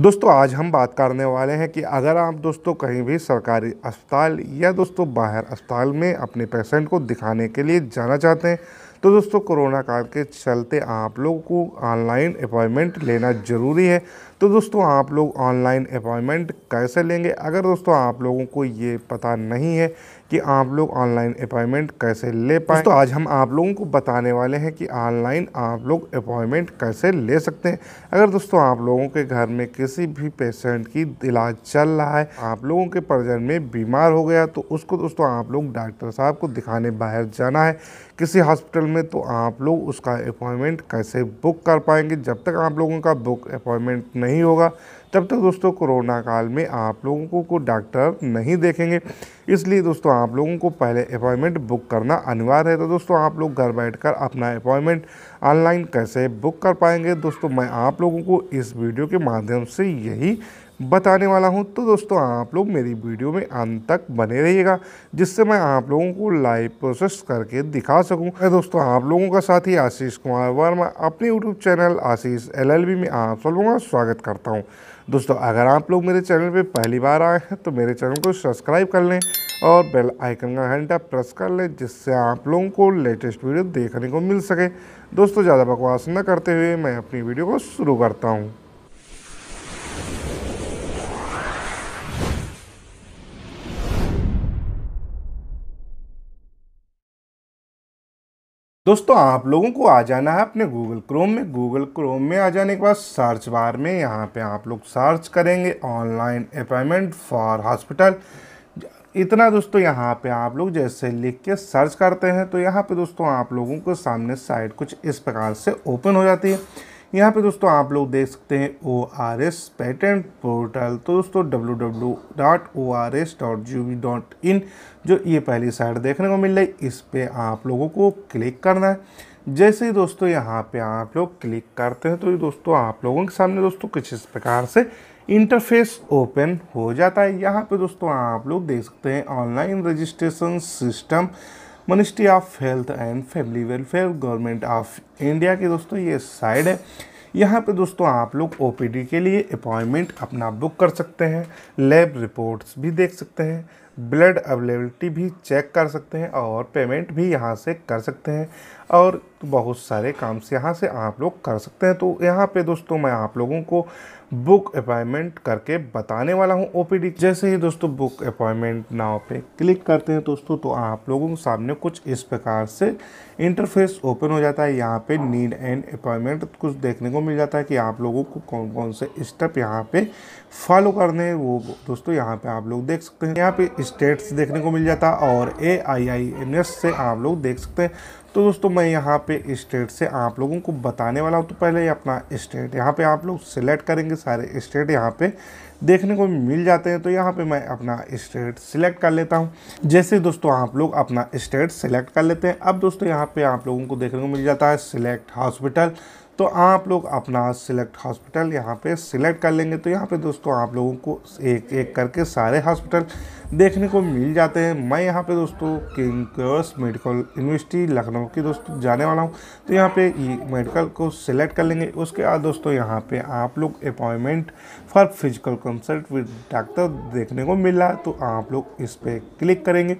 दोस्तों आज हम बात करने वाले हैं कि अगर आप दोस्तों कहीं भी सरकारी अस्पताल या दोस्तों बाहर अस्पताल में अपने पेशेंट को दिखाने के लिए जाना चाहते हैं तो दोस्तों कोरोना काल के चलते आप लोगों को ऑनलाइन अपॉइंटमेंट लेना ज़रूरी है तो दोस्तों आप लोग ऑनलाइन अपॉइंटमेंट कैसे लेंगे अगर दोस्तों आप लोगों को ये पता नहीं है कि आप लोग ऑनलाइन अपॉइंटमेंट कैसे ले पाए तो आज हम आप लोगों को बताने वाले हैं कि ऑनलाइन आप लोग अपॉइंटमेंट कैसे ले सकते हैं अगर दोस्तों आप लोगों के घर में किसी भी पेशेंट की इलाज चल रहा है आप लोगों के परिजन में बीमार हो गया तो उसको दोस्तों आप लोग डॉक्टर साहब को दिखाने बाहर जाना है किसी हॉस्पिटल में तो आप लोग उसका अपॉइंटमेंट कैसे बुक कर पाएंगे जब तक आप लोगों का बुक अपॉइंटमेंट नहीं नहीं होगा तब तक दोस्तों कोरोना काल में आप लोगों को को डॉक्टर नहीं देखेंगे इसलिए दोस्तों आप लोगों को पहले अपॉइंटमेंट बुक करना अनिवार्य है तो दोस्तों आप लोग घर बैठकर अपना अपॉइंटमेंट ऑनलाइन कैसे बुक कर पाएंगे दोस्तों मैं आप लोगों को इस वीडियो के माध्यम से यही बताने वाला हूं तो दोस्तों आप लोग मेरी वीडियो में अंत तक बने रहिएगा जिससे मैं आप लोगों को लाइव प्रोसेस करके दिखा सकूं मैं दोस्तों आप लोगों का साथ ही आशीष कुमार वर्मा अपने यूट्यूब चैनल आशीष एलएलबी में आप सब लोगों का स्वागत करता हूँ दोस्तों अगर आप लोग मेरे चैनल पर पहली बार आए हैं तो मेरे चैनल को सब्सक्राइब कर लें और बेल आइकन का घंटा प्रेस कर लें जिससे आप लोगों को लेटेस्ट वीडियो देखने को मिल सके दोस्तों ज़्यादा बकवास न करते हुए मैं अपनी वीडियो को शुरू करता हूँ दोस्तों आप लोगों को आ जाना है अपने गूगल क्रोम में गूगल क्रोम में आ जाने के बाद सर्च बार में यहाँ पे आप लोग सर्च करेंगे ऑनलाइन अपॉइंटमेंट फॉर हॉस्पिटल इतना दोस्तों यहाँ पे आप लोग जैसे लिख के सर्च करते हैं तो यहाँ पे दोस्तों आप लोगों के सामने साइट कुछ इस प्रकार से ओपन हो जाती है यहाँ पे दोस्तों आप लोग देख सकते हैं O R S patent portal तो दोस्तों W W dot O R S dot G V dot in जो ये पहली साइड देखने को मिल रही इस पर आप लोगों को क्लिक करना है जैसे ही दोस्तों यहाँ पे आप लोग क्लिक करते हैं तो ये दोस्तों आप लोगों के सामने दोस्तों कुछ इस प्रकार से इंटरफेस ओपन हो जाता है यहाँ पे दोस्तों आप लोग देख सकते हैं online registration system ministry of health and family welfare government of India की दोस्तों ये साइड है यहाँ पे दोस्तों आप लोग ओ के लिए अपॉइंटमेंट अपना बुक कर सकते हैं लैब रिपोर्ट्स भी देख सकते हैं ब्लड अवेलेबिलिटी भी चेक कर सकते हैं और पेमेंट भी यहाँ से कर सकते हैं और बहुत सारे काम से यहाँ से आप लोग कर सकते हैं तो यहाँ पे दोस्तों मैं आप लोगों को बुक अपॉइंटमेंट करके बताने वाला हूँ ओपीडी जैसे ही दोस्तों बुक अपॉइंटमेंट नाव पे क्लिक करते हैं दोस्तों तो आप लोगों के सामने कुछ इस प्रकार से इंटरफेस ओपन हो जाता है यहाँ पे नीड एंड अपॉइंटमेंट कुछ देखने को मिल जाता है कि आप लोगों को कौन कौन से स्टेप यहाँ पे फॉलो करने वो दोस्तों यहाँ पे आप लोग देख सकते हैं यहाँ पे स्टेट्स देखने को मिल जाता और ए आई आई एन एस से आप लोग देख सकते हैं तो दोस्तों मैं यहाँ पे स्टेट से आप लोगों को बताने वाला हूँ तो पहले अपना स्टेट यहाँ पे आप लोग सिलेक्ट करेंगे सारे स्टेट यहाँ पे देखने को मिल जाते हैं तो यहाँ पे मैं अपना स्टेट सिलेक्ट कर लेता हूँ जैसे दोस्तों आप लोग अपना स्टेट सिलेक्ट कर लेते हैं अब दोस्तों यहाँ पे आप लोगों को देखने को मिल जाता है सिलेक्ट हॉस्पिटल तो आप लोग अपना सिलेक्ट हॉस्पिटल यहाँ पे सिलेक्ट कर लेंगे तो यहाँ पे दोस्तों आप लोगों को एक एक करके सारे हॉस्पिटल देखने को मिल जाते हैं मैं यहाँ पे दोस्तों किंग मेडिकल यूनिवर्सिटी लखनऊ की दोस्तों जाने वाला हूँ तो यहाँ पे मेडिकल को सिलेक्ट कर लेंगे उसके बाद दोस्तों यहाँ पे आप लोग appointment for physical consult with doctor देखने को मिला तो आप लोग इस पर क्लिक करेंगे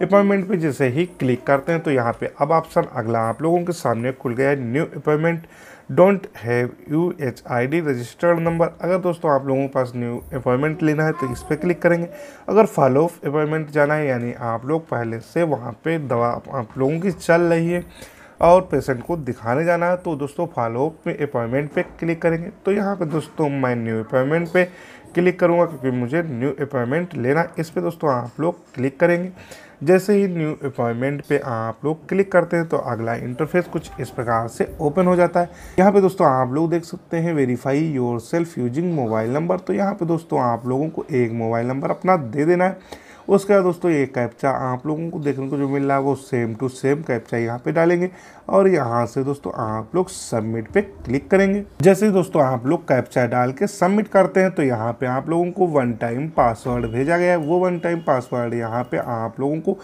अपॉइंटमेंट पे जैसे ही क्लिक करते हैं तो यहाँ पे अब ऑप्शन अगला आप लोगों के सामने खुल गया है new appointment don't have U H I D registered number अगर दोस्तों आप लोगों के पास न्यू अपॉइंटमेंट लेना है तो इस पर क्लिक करेंगे अगर फॉलो ऑफ अपॉइंटमेंट जाना है यानी आप लोग पहले से वहाँ पर दवा आप लोगों की चल रही है और पेशेंट को दिखाने जाना है तो दोस्तों फॉलो ऑफ में अपॉइंटमेंट पे क्लिक करेंगे तो यहाँ पे दोस्तों मैं न्यू अपॉइंटमेंट पे क्लिक करूँगा क्योंकि मुझे न्यू अपॉइंटमेंट लेना इस पर दोस्तों आप लोग क्लिक करेंगे जैसे ही न्यू अपॉइंटमेंट पे आप लोग क्लिक करते हैं तो अगला इंटरफेस कुछ इस प्रकार से ओपन हो जाता है यहाँ पे दोस्तों आप लोग देख सकते हैं verify yourself using mobile number तो यहाँ पे दोस्तों आप लोगों को एक मोबाइल नंबर अपना दे देना है उसके बाद दोस्तों ये कैप्चा आप लोगों को देखने को जो मिल रहा है वो सेम टू सेम कैप्चा यहाँ पे डालेंगे और यहाँ से दोस्तों आप लोग सबमिट पे क्लिक करेंगे जैसे दोस्तों आप लोग कैप्चा डाल के सबमिट करते हैं तो यहाँ पे आप लोगों को वन टाइम पासवर्ड भेजा गया है वो वन टाइम पासवर्ड यहाँ पे आप लोगों को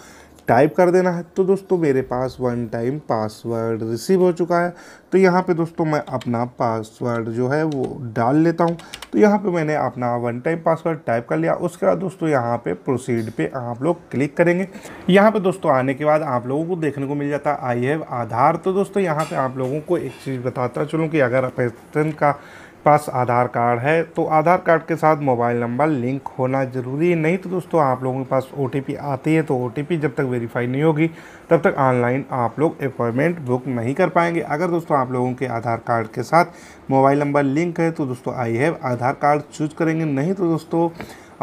टाइप कर देना है तो दोस्तों मेरे पास वन टाइम पासवर्ड रिसीव हो चुका है तो यहाँ पे दोस्तों मैं अपना पासवर्ड जो है वो डाल लेता हूँ तो यहाँ पे मैंने अपना वन टाइम पासवर्ड टाइप कर लिया उसके बाद दोस्तों यहाँ पे प्रोसीड पे आप लोग क्लिक करेंगे यहाँ पे दोस्तों आने के बाद आप लोगों को देखने को मिल जाता है आई हैव आधार तो दोस्तों यहाँ पर आप लोगों को एक चीज़ बताता चलूँ कि अगर पैसन का पास आधार कार्ड है तो आधार कार्ड के साथ मोबाइल नंबर लिंक होना ज़रूरी है नहीं तो दोस्तों आप लोगों के पास ओ आती है तो ओ जब तक वेरीफाई नहीं होगी तब तक ऑनलाइन आप लोग अपॉइंटमेंट बुक नहीं कर पाएंगे अगर दोस्तों आप लोगों के आधार कार्ड के साथ मोबाइल नंबर लिंक है तो दोस्तों I have Aadhaar card choose करेंगे नहीं तो दोस्तों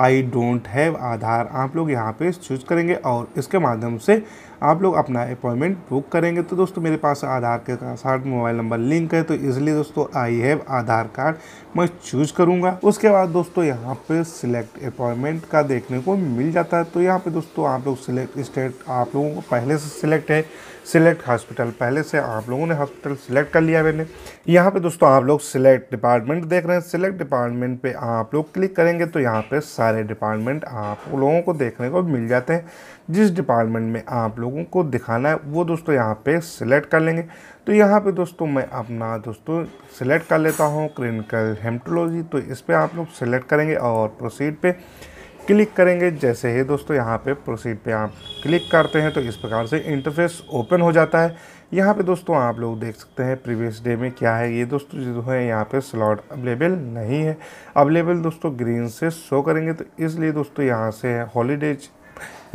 आई डोंट हैव आधार आप लोग यहाँ पे चूज करेंगे और इसके माध्यम से आप लोग अपना अपॉइंटमेंट बुक करेंगे तो दोस्तों मेरे पास आधार के साथ मोबाइल नंबर लिंक है तो इसलिए दोस्तों आई हैव आधार कार्ड मैं चूज करूँगा उसके बाद दोस्तों यहाँ पे सिलेक्ट अपॉइंटमेंट का देखने को मिल जाता है तो यहाँ पे दोस्तों आप लोग सिलेक्ट स्टेट आप लोगों को पहले से सिलेक्ट है सिलेक्ट हॉस्पिटल पहले से आप लोगों ने हॉस्पिटल सिलेक्ट कर लिया मैंने यहाँ पे दोस्तों आप लोग सिलेक्ट डिपार्टमेंट देख रहे हैं सिलेक्ट डिपार्टमेंट पे आप लोग क्लिक करेंगे तो यहाँ पे सारे डिपार्टमेंट आप लोगों को देखने को मिल जाते हैं जिस डिपार्टमेंट में आप लोगों को दिखाना है वो दोस्तों यहाँ पर सिलेक्ट कर लेंगे तो यहाँ पर दोस्तों मैं अपना दोस्तों सिलेक्ट कर लेता हूँ क्लिनिकल हेमटोलॉजी तो इस पर आप लोग सिलेक्ट करेंगे और प्रोसीड पर क्लिक करेंगे जैसे ही दोस्तों यहाँ पे प्रोसीड पे आप क्लिक करते हैं तो इस प्रकार से इंटरफेस ओपन हो जाता है यहाँ पे दोस्तों आप लोग देख सकते हैं प्रीवियस डे में क्या है ये दोस्तों जो है यहाँ पे स्लॉट अवेलेबल नहीं है अवेलेबल दोस्तों ग्रीन से शो करेंगे तो इसलिए दोस्तों यहाँ से हॉलीडेज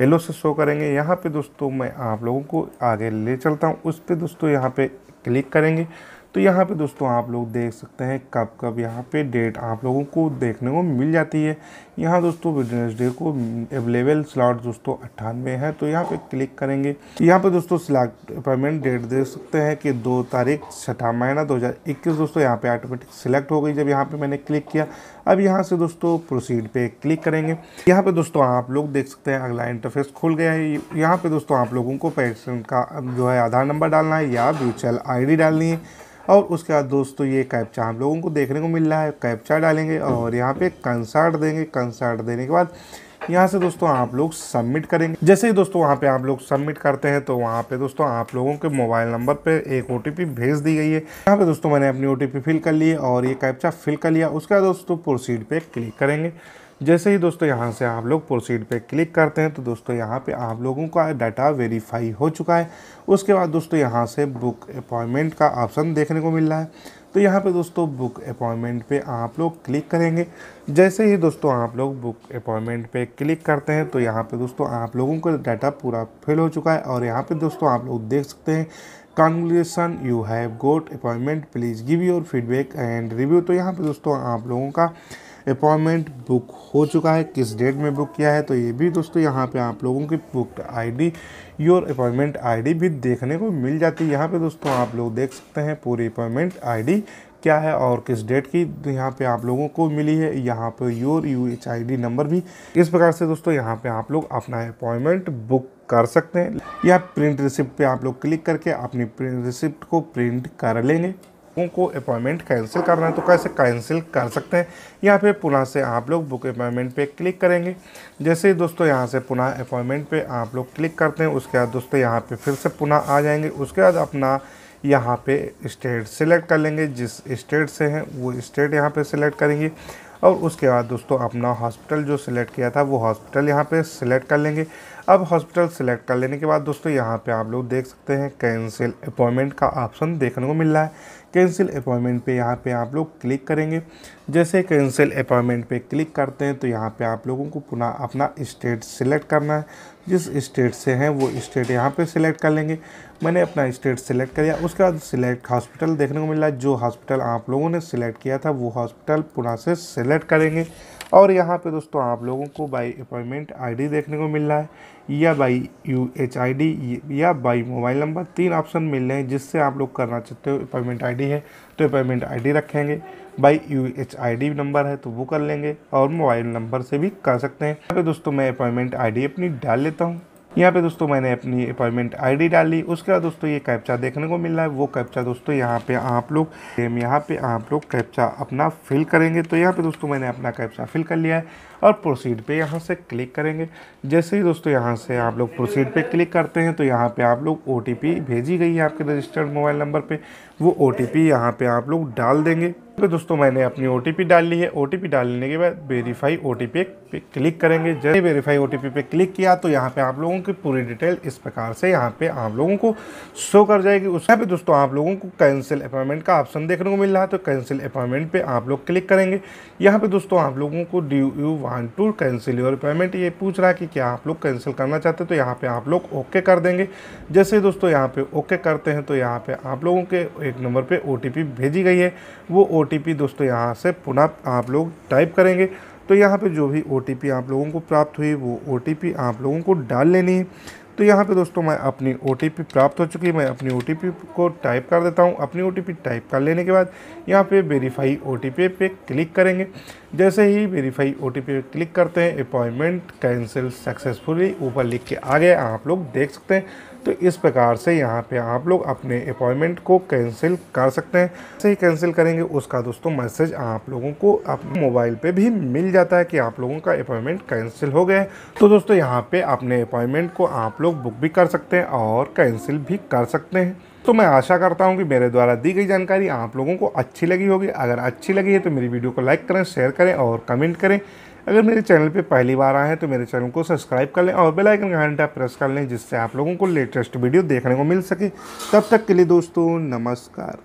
येलो से शो करेंगे यहाँ पर दोस्तों मैं आप लोगों को आगे ले चलता हूँ उस पर दोस्तों यहाँ पर क्लिक करेंगे तो यहाँ पे दोस्तों आप लोग देख सकते हैं कब कब यहाँ पे डेट आप लोगों को देखने को मिल जाती है यहाँ दोस्तों डे को अवेलेबल स्लॉट दोस्तों अट्ठानवे है तो यहाँ पे क्लिक करेंगे यहाँ पे दोस्तों सिलेक्ट अपॉइंटमेंट डेट देख सकते हैं कि दो तारीख छठा महीना दो दोस्तों यहाँ पर ऑटोमेटिक सिलेक्ट हो गई जब यहाँ पर मैंने क्लिक किया अब यहाँ से दोस्तों प्रोसीड पे क्लिक करेंगे यहाँ पर दोस्तों आप लोग देख सकते हैं अगला इंटरफेस खुल गया है यहाँ पर दोस्तों आप लोगों को पेशेंट का जो है आधार नंबर डालना है या म्यूचुअल आई डालनी है और उसके बाद दोस्तों ये कैप्चा हम लोगों को देखने को मिल रहा है कैप्चा डालेंगे और यहाँ पे कंसर्ट देंगे कंसर्ट देने के बाद यहाँ से दोस्तों आप लोग सबमिट करेंगे जैसे ही दोस्तों वहाँ पे आप लोग सबमिट करते हैं तो वहाँ पे दोस्तों आप लोगों के मोबाइल नंबर पे एक ओ भेज दी गई है यहाँ पे दोस्तों मैंने अपनी ओ फिल कर ली और ये कैप्चा फिल कर लिया उसके बाद दोस्तों प्रोसीड पे क्लिक करेंगे जैसे ही दोस्तों यहाँ से आप लोग प्रोसीड पे क्लिक करते हैं तो दोस्तों यहाँ पे आप लोगों का डाटा वेरीफाई हो चुका है उसके बाद दोस्तों यहाँ से बुक अपॉइंटमेंट का ऑप्शन देखने को मिल रहा है तो यहाँ पे दोस्तों बुक अपॉइंटमेंट पे आप लोग क्लिक करेंगे जैसे ही दोस्तों आप लोग बुक अपॉइंटमेंट पे क्लिक करते हैं तो यहाँ पे दोस्तों आप लोगों का डाटा पूरा फिल हो चुका है और यहाँ पे दोस्तों आप लोग देख सकते हैं congratulations you have got appointment please give your feedback and review तो यहाँ पर दोस्तों आप लोगों का अपॉइंटमेंट बुक हो चुका है किस डेट में बुक किया है तो ये भी दोस्तों यहाँ पे आप लोगों की book ID your appointment ID भी देखने को मिल जाती है यहाँ पे दोस्तों आप लोग देख सकते हैं पूरी अपॉइंटमेंट आईडी क्या है और किस डेट की यहाँ पे आप लोगों को मिली है यहाँ पे your U H I D number भी इस प्रकार से दोस्तों यहाँ पे आप लोग अपना अपॉइंटमेंट बुक कर सकते हैं या प्रिंट रिसिप्ट पे आप लोग क्लिक करके अपनी प्रिंट रिसिप्ट को प्रिंट कर लेंगे को अपॉइंटमेंट कैंसिल करना है तो कैसे कैंसिल कर सकते हैं यहाँ पे पुनः से आप लोग बुक अपॉइंटमेंट पे क्लिक करेंगे जैसे ही दोस्तों यहाँ से पुनः अपॉइंटमेंट पे आप लोग क्लिक करते हैं उसके बाद दोस्तों यहाँ पे फिर से पुनः आ जाएंगे उसके बाद अपना यहाँ पे स्टेट सिलेक्ट कर लेंगे जिस स्टेट से हैं वो स्टेट यहाँ पे सिलेक्ट करेंगे और उसके बाद दोस्तों अपना हॉस्पिटल जो सिलेक्ट किया था वो हॉस्पिटल यहाँ पे सिलेक्ट कर लेंगे अब हॉस्पिटल सेलेक्ट कर लेने के बाद दोस्तों यहाँ पे आप लोग देख सकते हैं कैंसिल अपॉइंटमेंट का ऑप्शन देखने को मिल रहा है कैंसिल अपॉइंटमेंट पे यहाँ पे आप लोग क्लिक करेंगे जैसे कैंसिल अपॉइंटमेंट पे क्लिक करते हैं तो यहाँ पे आप लोगों को पुनः अपना स्टेट सिलेक्ट करना है जिस स्टेट से हैं वो स्टेट यहाँ पे सिलेक्ट कर लेंगे मैंने अपना स्टेट सिलेक्ट कर लिया उसके बाद सिलेक्ट हॉस्पिटल देखने को मिला जो हॉस्पिटल आप लोगों ने सिलेक्ट किया था वो हॉस्पिटल पुनः से सिलेक्ट करेंगे और यहाँ पे दोस्तों आप लोगों को बाई अपॉइंटमेंट आईडी देखने को मिल रहा है या बाई यू एच आई या बाई मोबाइल नंबर तीन ऑप्शन मिल रहे हैं जिससे आप लोग करना चाहते हो अपॉइंटमेंट आईडी है तो अपॉइंटमेंट आईडी रखेंगे by U H I number है तो वो कर लेंगे और मोबाइल नंबर से भी कर सकते हैं तो दोस्तों मैं अपॉइंटमेंट आई अपनी डाल लेता हूँ यहाँ पे दोस्तों मैंने अपनी अपॉइंटमेंट आईडी डाल ली उसके बाद दोस्तों ये कैप्चा देखने को मिल रहा है वो कैप्चा दोस्तों यहाँ पे आप लोग सेम यहाँ पे आप लोग कैप्चा अपना फिल करेंगे तो यहाँ पे दोस्तों मैंने अपना कैप्चा फिल कर लिया है और प्रोसीड पे यहाँ से क्लिक करेंगे जैसे ही दोस्तों यहाँ से आप लोग प्रोसीड पे क्लिक करते हैं तो यहाँ पर आप लोग ओ भेजी गई है आपके रजिस्टर्ड मोबाइल नंबर पर वो ओ टी पी आप लोग डाल देंगे तो दोस्तों मैंने अपनी ओ डाल ली है ओ डालने के बाद वेरीफाई ओ पे क्लिक करेंगे जब वेरीफाई ओ पे क्लिक किया तो यहाँ पे आप लोगों की पूरी डिटेल इस प्रकार से यहाँ पे आप लोगों को शो कर जाएगी उस पे दोस्तों आप लोगों को कैंसिल अपॉइंटमेंट का ऑप्शन देखने को मिल रहा है तो कैंसिल अपॉइंटमेंट पे आप लोग क्लिक करेंगे यहाँ पे दोस्तों आप लोगों को do you want to cancel your appointment ये पूछ रहा है कि क्या आप लोग कैंसिल करना चाहते हैं तो यहाँ पर आप लोग ओके कर देंगे जैसे दोस्तों यहाँ पर ओके करते हैं तो यहाँ पर आप लोगों के एक नंबर पर ओ भेजी गई है वो ओ दोस्तों यहाँ से पुनः आप लोग टाइप करेंगे तो यहाँ पे जो भी ओ आप लोगों को प्राप्त हुई वो ओ आप लोगों को डाल लेनी है तो यहाँ पे दोस्तों मैं अपनी ओ प्राप्त हो चुकी है मैं अपनी ओ को टाइप कर देता हूँ अपनी ओ टाइप कर लेने के बाद यहाँ पे वेरीफाई ओ पे क्लिक करेंगे जैसे ही वेरीफाई ओ पे क्लिक करते हैं अपॉइंटमेंट कैंसिल सक्सेसफुली ऊपर लिख के आ गया आप लोग देख सकते हैं तो इस प्रकार से यहाँ पे आप लोग अपने अपॉइंटमेंट को कैंसिल कर सकते हैं जैसे ही कैंसिल करेंगे उसका दोस्तों मैसेज आप लोगों को अपने मोबाइल पे भी मिल जाता है कि आप लोगों का अपॉइंटमेंट कैंसिल हो गया तो दोस्तों यहाँ पे अपने अपॉइंटमेंट को आप लोग बुक भी कर सकते हैं और कैंसिल भी कर सकते हैं तो मैं आशा करता हूँ कि मेरे द्वारा दी गई जानकारी आप लोगों को अच्छी लगी होगी अगर अच्छी लगी है तो मेरी वीडियो को लाइक करें शेयर करें और कमेंट करें अगर मेरे चैनल पे पहली बार आए हैं तो मेरे चैनल को सब्सक्राइब कर लें और बेल आइकन का घंटा प्रेस कर लें जिससे आप लोगों को लेटेस्ट वीडियो देखने को मिल सके तब तक के लिए दोस्तों नमस्कार